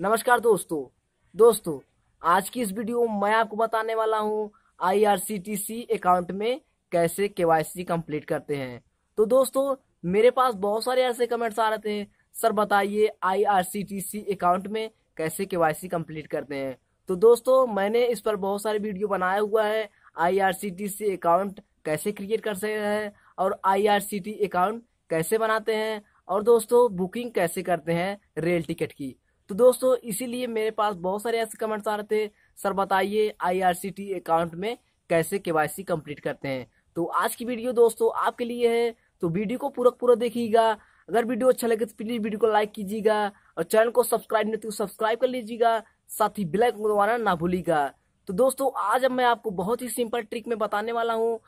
नमस्कार दोस्तों दोस्तों आज की इस वीडियो में मैं आपको बताने वाला हूं आईआरसीटीसी अकाउंट में कैसे केवाईसी कंप्लीट करते हैं तो दोस्तों मेरे पास बहुत सारे ऐसे कमेंट्स आ रहे थे सर बताइए आईआरसीटीसी अकाउंट में कैसे केवाईसी कंप्लीट करते हैं तो दोस्तों मैंने इस पर बहुत सारे वीडियो बनाया हुआ है आई अकाउंट कैसे क्रिएट कर सकते हैं और आई अकाउंट कैसे बनाते हैं और दोस्तों बुकिंग कैसे करते हैं रेल टिकट की तो दोस्तों इसीलिए मेरे पास बहुत सारे ऐसे कमेंट्स आ रहे थे सर बताइए आई अकाउंट में कैसे के कंप्लीट करते हैं तो आज की वीडियो दोस्तों आपके लिए है तो वीडियो को पूरा पूरा देखिएगा अगर वीडियो अच्छा लगे तो प्लीज वीडियो को लाइक कीजिएगा और चैनल को सब्सक्राइब नहीं तो सब्सक्राइब कर लीजिएगा साथ ही ब्लैक दबाना ना भूलिएगा तो दोस्तों आज अब मैं आपको बहुत ही सिंपल ट्रिक में बताने वाला हूँ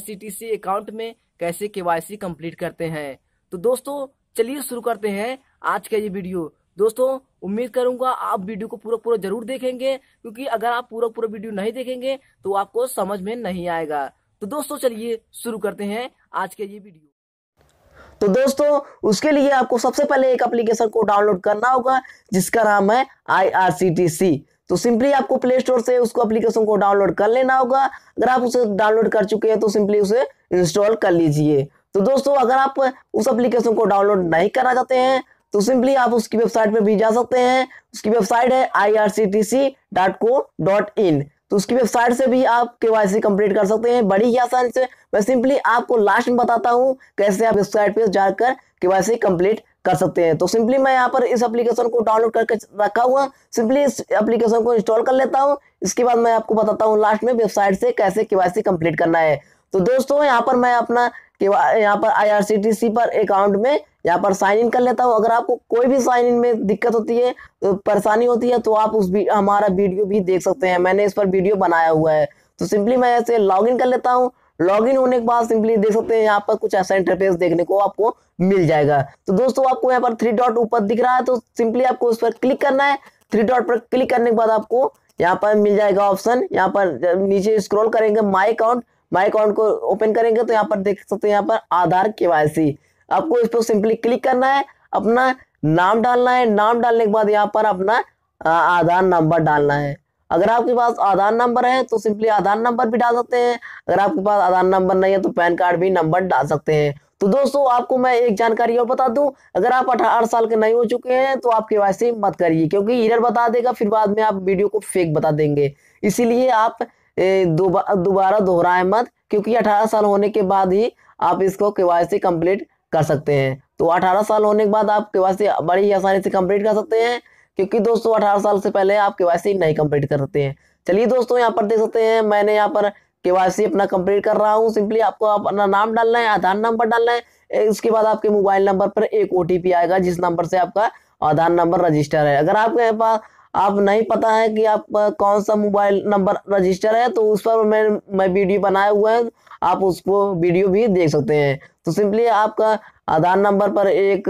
सी अकाउंट में कैसे केवाईसी कंप्लीट करते हैं तो दोस्तों चलिए शुरू करते हैं आज का ये वीडियो दोस्तों उम्मीद करूंगा आप वीडियो को पूरा पूरा जरूर देखेंगे क्योंकि अगर आप पूरा पूरा वीडियो नहीं देखेंगे तो आपको समझ में नहीं आएगा तो दोस्तों चलिए शुरू करते हैं आज के ये वीडियो तो दोस्तों उसके लिए आपको सबसे पहले एक एप्लीकेशन को डाउनलोड करना होगा जिसका नाम है सी तो सिंपली आपको प्ले स्टोर से उसको एप्लीकेशन को डाउनलोड कर लेना होगा अगर आप उसे डाउनलोड कर चुके हैं तो सिंपली उसे इंस्टॉल कर लीजिए तो दोस्तों अगर आप उस एप्लीकेशन को डाउनलोड नहीं करना चाहते हैं तो सिंपली आप उसकी वेबसाइट पे भी जा सकते हैं उसकी वेबसाइट है आई तो उसकी वेबसाइट से भी आप के वाई कंप्लीट कर सकते हैं बड़ी ही आसान से मैं सिंपली आपको लास्ट में बताता हूँ कैसे आप वेबसाइट पे जाकर के वाई कंप्लीट कर सकते हैं तो सिंपली मैं यहाँ पर इस एप्लीकेशन को डाउनलोड करके रखा हुआ सिंपली इस एप्लीकेशन को इंस्टॉल कर लेता हूँ इसके बाद मैं आपको बताता हूँ लास्ट में वेबसाइट से कैसे के कंप्लीट करना है तो दोस्तों यहाँ पर मैं अपना कि यहाँ पर आईआरसीटीसी पर अकाउंट में यहाँ पर साइन इन कर लेता हूँ अगर आपको कोई भी साइन इन में दिक्कत होती है तो परेशानी होती है तो आप उस भी, हमारा वीडियो भी देख सकते हैं मैंने इस पर वीडियो बनाया हुआ है तो सिंपली मैं ऐसे लॉग इन कर लेता हूँ लॉग इन होने के बाद सिंपली देख सकते हैं यहाँ पर कुछ ऐसा इंटरफेस देखने को आपको मिल जाएगा तो दोस्तों आपको यहाँ पर थ्री डॉट ऊपर दिख रहा है तो सिंपली आपको उस पर क्लिक करना है थ्री डॉट पर क्लिक करने के बाद आपको यहाँ पर मिल जाएगा ऑप्शन यहाँ पर नीचे स्क्रॉल करेंगे माई अकाउंट माई अकाउंट को ओपन करेंगे तो यहाँ पर देख सकते हो यहाँ पर आधार के आपको इस पर सिंपली क्लिक करना है अपना नाम डालना है नाम डालने के बाद यहाँ पर अपना आधार नंबर डालना है अगर आपके पास आधार नंबर है तो सिंपली आधार नंबर भी डाल सकते हैं अगर आपके पास आधार नंबर नहीं है तो पैन कार्ड भी नंबर डाल सकते हैं तो दोस्तों आपको मैं एक जानकारी और बता दूं अगर आप अठारह साल के नहीं हो चुके हैं तो आप के मत करिए क्योंकि ईरर बता देगा फिर बाद में आप वीडियो को फेक बता देंगे इसीलिए आप दोबारा दोहराए मत क्योंकि 18 साल होने के बाद ही आप इसको के कंप्लीट कर सकते हैं तो 18 साल होने के बाद आप के बड़ी ही आसानी से कंप्लीट कर सकते हैं क्योंकि दोस्तों 18 साल से पहले आप के नहीं कंप्लीट कर सकते हैं चलिए दोस्तों यहाँ पर देख सकते हैं मैंने यहाँ पर के अपना कंप्लीट कर रहा हूँ सिंपली आपको अपना नाम डालना है आधार नंबर डालना है उसके बाद आपके मोबाइल नंबर पर एक ओ आएगा जिस नंबर से आपका आधार नंबर रजिस्टर है अगर आपके पास आप नहीं पता है कि आप कौन सा मोबाइल नंबर रजिस्टर है तो उस पर मैं मैं वीडियो बनाए हुए हैं आप उसको वीडियो भी देख सकते हैं तो सिंपली आपका आधार नंबर पर एक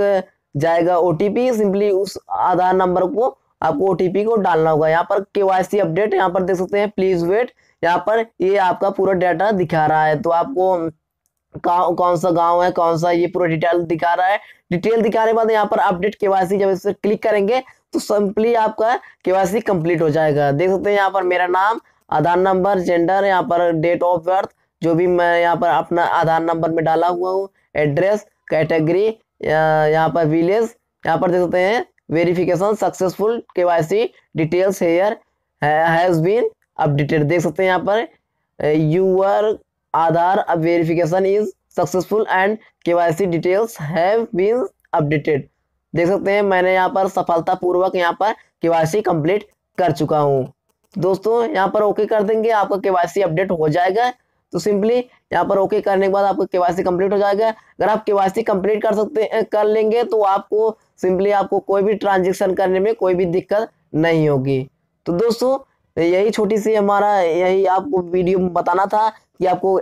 जाएगा ओ सिंपली उस आधार नंबर को आपको ओ को डालना होगा यहाँ पर के अपडेट यहाँ पर देख सकते हैं प्लीज़ वेट यहाँ पर ये आपका पूरा डाटा दिखा रहा है तो आपको कौन सा गांव है कौन सा ये पूरा डिटेल दिखा रहा है डिटेल दिखाने के बाद यहाँ पर अपडेट के वाई जब इस पर क्लिक करेंगे तो सिंपली आपका केवासी कंप्लीट हो जाएगा देख सकते हैं यहाँ पर मेरा नाम आधार नंबर जेंडर यहाँ पर डेट ऑफ बर्थ जो भी मैं यहाँ पर अपना आधार नंबर में डाला हुआ हूँ एड्रेस कैटेगरी यहाँ पर विलेज यहाँ पर देख सकते हैं verification successful K Y C details here has been updated देख सकते हैं यहाँ पर यूअर आधार अब verification is successful and K Y C details have been updated देख सकते हैं मैंने यहाँ पर सफलतापूर्वक यहाँ पर के कंप्लीट कर चुका हूँ दोस्तों यहाँ पर ओके कर देंगे आपका के अपडेट हो जाएगा तो सिंपली यहाँ पर ओके करने के बाद आपका केवाईसी कंप्लीट हो जाएगा अगर आप केवाईसी कंप्लीट कर सकते कर लेंगे तो आपको सिंपली आपको कोई भी ट्रांजेक्शन करने में कोई भी दिक्कत नहीं होगी तो दोस्तों यही छोटी सी हमारा यही आपको वीडियो बताना था कि आपको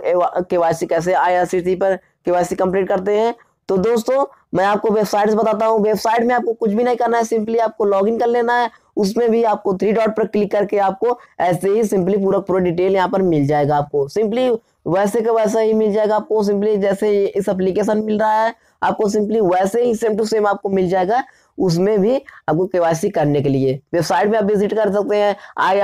के कैसे आई पर के वाई कंप्लीट करते हैं तो दोस्तों मैं आपको वेबसाइट्स बताता हूँ वेबसाइट में आपको कुछ भी नहीं करना है सिंपली आपको लॉगिन कर लेना है उसमें भी आपको थ्री डॉट पर क्लिक करके आपको ऐसे ही सिंपली पूरा पूरा डिटेल यहाँ पर मिल जाएगा आपको सिंपली वैसे का वैसा ही मिल जाएगा आपको सिंपली जैसे इस एप्लीकेशन मिल रहा है आपको सिंपली वैसे ही सेम टू सेम आपको मिल जाएगा उसमें भी आपको केवासी करने के लिए वेबसाइट में आप विजिट कर सकते हैं आई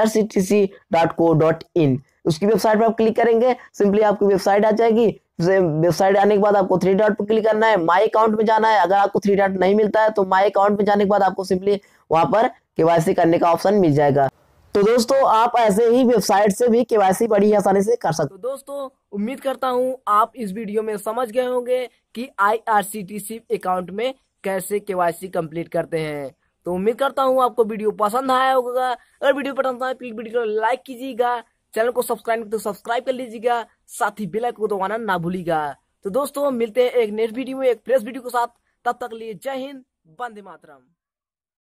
उसकी वेबसाइट पर आप क्लिक करेंगे सिंपली आपकी वेबसाइट आ जाएगी वेबसाइट आने के बाद आपको थ्री डॉट पर क्लिक करना है माई अकाउंट में जाना है अगर आपको थ्री डॉट नहीं मिलता है तो माई अकाउंट में जाने के बाद आपको सिंपली वहां पर केवासी करने का ऑप्शन मिल जाएगा तो दोस्तों आप ऐसे ही वेबसाइट से भी केवाईसी बड़ी आसानी से कर सकते हो तो दोस्तों उम्मीद करता हूँ आप इस वीडियो में समझ गए होंगे कि आई अकाउंट में कैसे केवाईसी कंप्लीट करते हैं तो उम्मीद करता हूँ आपको वीडियो पसंद आया होगा अगर वीडियो पसंद आए प्लीज वीडियो को लाइक कीजिएगा चैनल को सब्सक्राइब तो सब्सक्राइब कर लीजिएगा साथ ही बेल को दबाना ना भूलिएगा तो दोस्तों मिलते हैं एक नेक्स्ट वीडियो में एक फ्रेश वीडियो के साथ तब तक लिए जय हिंद बंदे मातरम